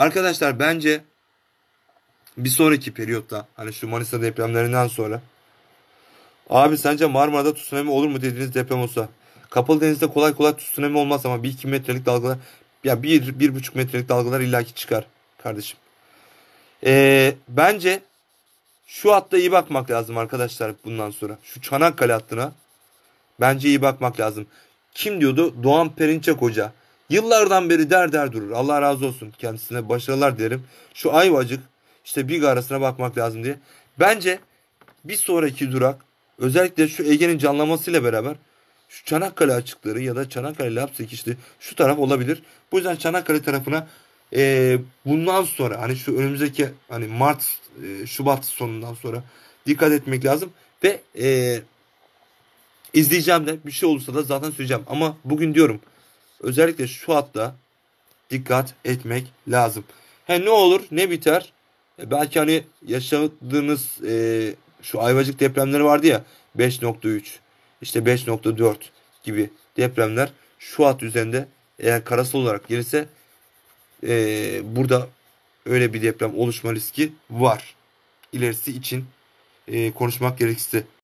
Arkadaşlar bence bir sonraki periyotta hani şu Manisa depremlerinden sonra abi sence Marmara'da tsunami olur mu dediğiniz deprem olsa kapalı denizde kolay kolay tsunami olmaz ama 1-2 metrelik dalgalar ya 1-1,5 metrelik dalgalar illaki çıkar kardeşim. Ee, bence şu hatta iyi bakmak lazım arkadaşlar bundan sonra. Şu Çanakkale hattına bence iyi bakmak lazım. Kim diyordu? Doğan Perinçek Hoca. Yıllardan beri der der durur. Allah razı olsun kendisine başarılar dilerim. Şu Ayvacık işte bir arasına bakmak lazım diye. Bence bir sonraki durak özellikle şu Ege'nin canlamasıyla beraber şu Çanakkale açıkları ya da Çanakkale Lapsik işte şu taraf olabilir. Bu yüzden Çanakkale tarafına e, bundan sonra hani şu önümüzdeki hani Mart e, Şubat sonundan sonra dikkat etmek lazım ve e, izleyeceğim de bir şey olursa da zaten söyleyeceğim ama bugün diyorum özellikle şu hatta dikkat etmek lazım. He ne olur ne biter? E, belki hani yaşadığınız e, şu Ayvacık depremleri vardı ya 5.3 işte 5.4 gibi depremler şu hat üzerinde eğer karasal olarak gelirse e, burada öyle bir deprem oluşma riski var. İlerisi için e, konuşmak gerekirse